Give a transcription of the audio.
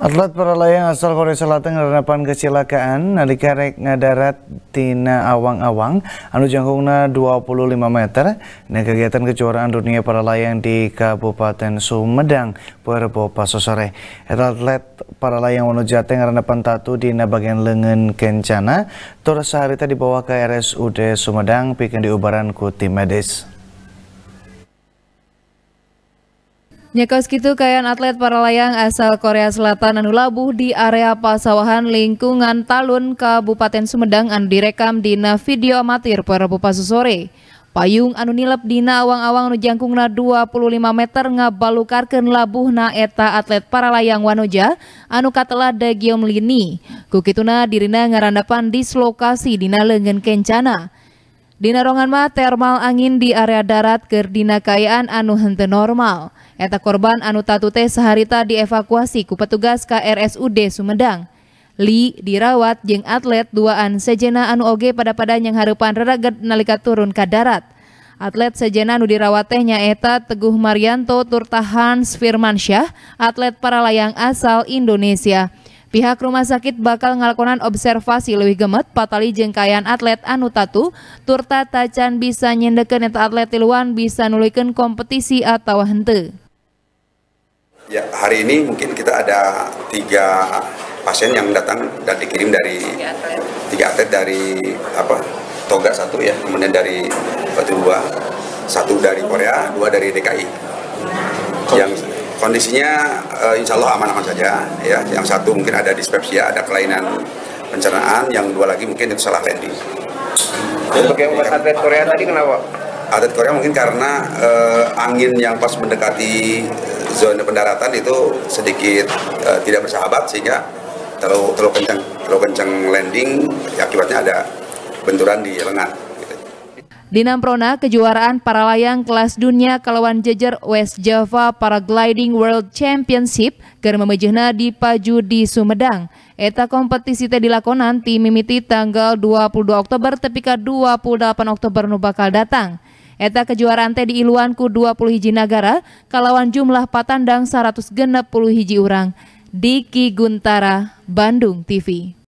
Atlet layang asal Korea Selatan ngarenapan kecelakaan nalika rek ngadarat tina awang-awang anu jangkungna 25 meter dan kegiatan kejuaraan dunia paralayang di Kabupaten Sumedang Perbo Paso sore. Atlet paralayang wanu jate ngarenapan tatu di bagian lengan kencana tur saharita dibawa ke RSUD Sumedang bikin diubaran ku tim medis. Nyekos gitu kayaan atlet para layang asal Korea Selatan anu labuh di area pasawahan lingkungan Talun Kabupaten Sumedang anu direkam dina video amatir para bupasu sore. Payung anu nilep dina awang-awang anu jangkungna 25 meter Labuh na eta atlet para layang Wanoja anu katela Dagiom Lini. Kukituna dirina ngarandapan dislokasi dina lengan kencana. Di narongan mah termal angin di area darat ke dina kayaan anu hente normal. Eta korban anu tatu teh seharita dievakuasi ku petugas KRSUD Sumedang. Li dirawat jeng atlet duaan sejena anu oge pada padan yang harapan reraget nalika turun ke darat. Atlet sejena anu dirawat tehnya Eta Teguh Marianto Turtahan Firmansyah, atlet para layang asal Indonesia. Pihak rumah sakit bakal ngalakonan observasi lebih gemet patali jengkayan atlet anu tatu, turta tacan bisa nyendekan eta atlet tiluan bisa nulikan kompetisi atau hente. Ya, hari ini mungkin kita ada tiga pasien yang datang dan dikirim dari tiga atlet, atlet dari apa Toga satu ya, kemudian dari Batu dua, satu dari Korea, dua dari DKI. Yang Kondisinya uh, insya Allah aman-aman saja. Ya, yang satu mungkin ada dispepsia, ada kelainan pencernaan, yang dua lagi mungkin itu salah landing. Sebagai ya, atlet Korea tadi kenapa? Atlet Korea mungkin karena uh, angin yang pas mendekati eh, zona pendaratan itu sedikit uh, tidak bersahabat sehingga terlalu terlalu kencang terlalu kencang landing ya, akibatnya ada benturan di lengan. Di Namprona, kejuaraan para layang kelas dunia kelawan jejer West Java Paragliding World Championship ker memejehna di Paju di Sumedang. Eta kompetisi teh dilakonan ti mimiti tanggal 22 Oktober tapi ke 28 Oktober nu bakal datang. Eta kejuaraan teh diiluan ku 20 hiji negara kalawan jumlah patandang 160 hiji urang. Diki Guntara, Bandung TV.